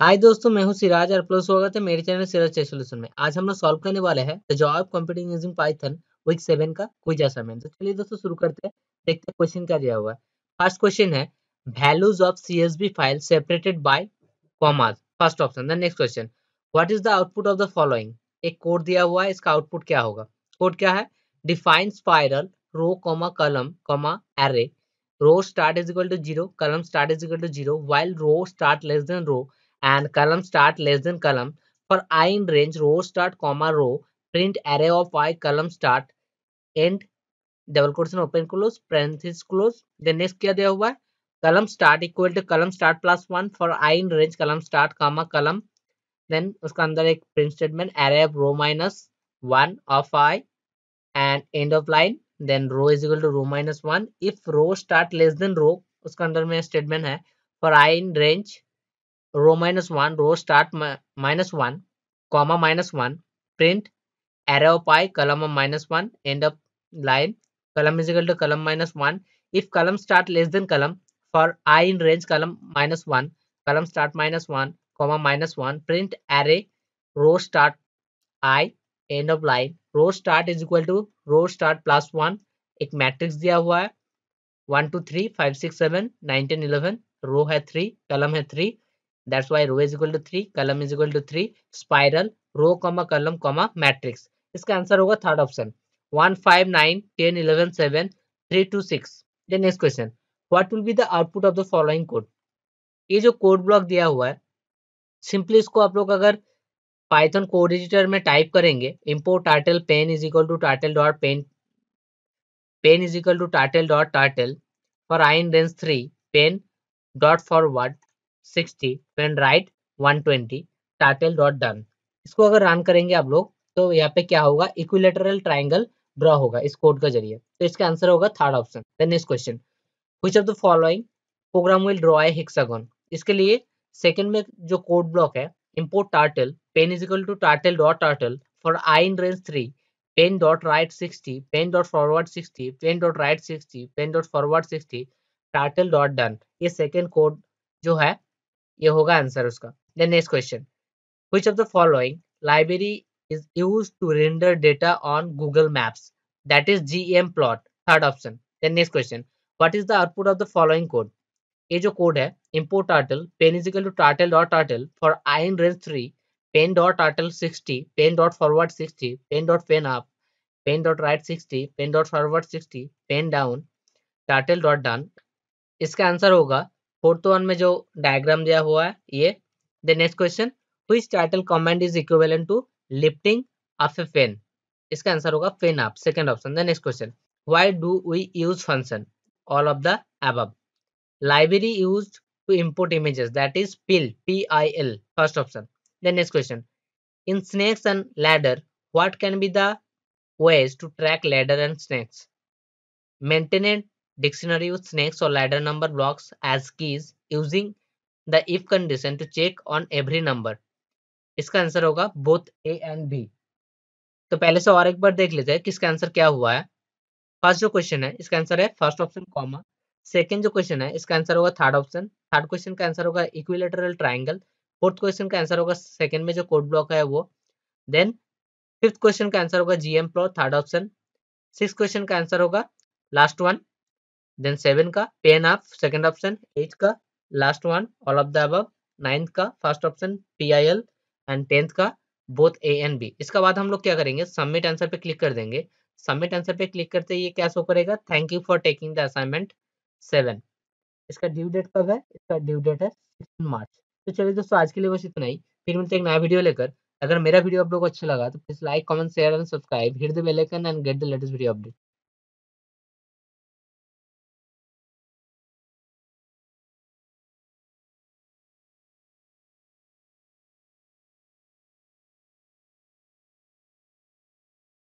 हाय दोस्तों मैं हूं सिराज और प्लस स्वागत है मेरे चैनल सिराज टेस्ट सोल्यूशन में आज हम लोग सॉल्व करने वाले हैं the job computing using Python week seven का क्विज असाइनमेंट तो चलिए दोस्तों शुरू करते हैं देखते हैं क्वेश्चन क्या दिया हुआ है फर्स्ट क्वेश्चन है values of CSV file separated by commas first option the next question what is the output of the following एक कोड दिया हुआ है इसका आउटपुट क्या होगा कोड क्या है define spiral row comma column comma array row start is equal to zero column start is equal to zero while row start less than row and column start less than column. For i in range row start comma row print array of i column start end double question open close parenthesis close then next क्या दिया हुआ है column start equal to column start plus one for i in range column start comma column then उसका अंदर एक print statement array of row minus one of i end end of line then row is equal to row minus one if row start less than row उसका अंदर में statement है for i in range row minus 1 row start mi minus 1 comma minus 1 print array of i column of minus 1 end up line column is equal to column minus 1 if column start less than column for i in range column minus 1 column start minus 1 comma minus 1 print array row start i end of line row start is equal to row start plus 1 एक matrix दिया हुआ है one two three five six seven nine ten eleven row है three column है three That's why row is equal to three column is equal to three spiral row comma column comma matrix इसका answer होगा third option one five nine ten eleven seven three two six next question what will be the output of the following code ये जो code block दिया हुआ है simply इसको आप लोग अगर पाइथन कोड एडिटर में टाइप करेंगे import turtle pen is equal to turtle dot pen pen is equal to turtle dot turtle for i in range three pen dot forward sixty pen right one twenty turtle dot done इसको अगर run करेंगे आप लोग तो यहाँ पे क्या होगा इक्विलेटरल ट्राइंगल ड्रॉ होगा इस कोड के जरिए तो इसका आंसर होगा third option next question which of the following program will draw a hexagon इसके लिए सेकंड में जो कोड ब्लॉक है import turtle pen is equal to turtle dot turtle for i in range three pen dot right sixty pen dot forward sixty pen dot right sixty pen dot forward sixty turtle dot done ये second code जो है ये होगा answer उसका then next question which of the following library is used to render data on google maps that is gmplot third option then next question what is the output of the following code ये जो code है import turtle pen is equal to turtle dot turtle for iron range 3 pen dot turtle 60 pen dot forward 60 pen dot pen up pen dot right 60 pen dot forward 60 pen down turtle dot done इसका answer होगा fourth one में जो diagram दिया हुआ है ये then next question हुई turtle command is equivalent to lifting of a pen इसका आंसर होगा pen up second option the next question why do we use function all of the above library used to import images that is pil p i l first option then next question in snakes and ladder what can be the ways to track ladder and snakes maintain Dictionary with snakes or ladder number blocks as keys using the if condition to check on every number. इसका answer होगा both A and B तो पहले से और एक बार देख लेते हैं किसका आंसर क्या हुआ है फर्स्ट जो क्वेश्चन है इसका आंसर है फर्स्ट ऑप्शन कॉमा सेकेंड जो क्वेश्चन है इसका आंसर होगा थर्ड ऑप्शन थर्ड क्वेश्चन का आंसर होगा इक्विलेटरल ट्राइंगल फोर्थ क्वेश्चन का आंसर होगा सेकंड में जो कोड ब्लॉक है वो देन फिफ्थ क्वेश्चन का आंसर होगा GM pro third option six question का आंसर होगा लास्ट वन देन सेवन का pen off second option eight का last one all of the above ninth का first option P I L and tenth का both A and B इसके बाद हम लोग क्या करेंगे सबमिट आंसर पे क्लिक कर देंगे सबमिट आंसर पे क्लिक करते ये क्या शो करेगा thank you for taking the assignment seven इसका ड्यू डेट कब है इसका ड्यू डेट है सिक्सटीन मार्च तो चलिए दोस्तों आज के लिए बस इतना ही फिर मिलते हैं एक नया वीडियो लेकर अगर मेरा वीडियो आप लोग को अच्छा लगा तो please like comment share and subscribe hit the bell icon and get the latest video update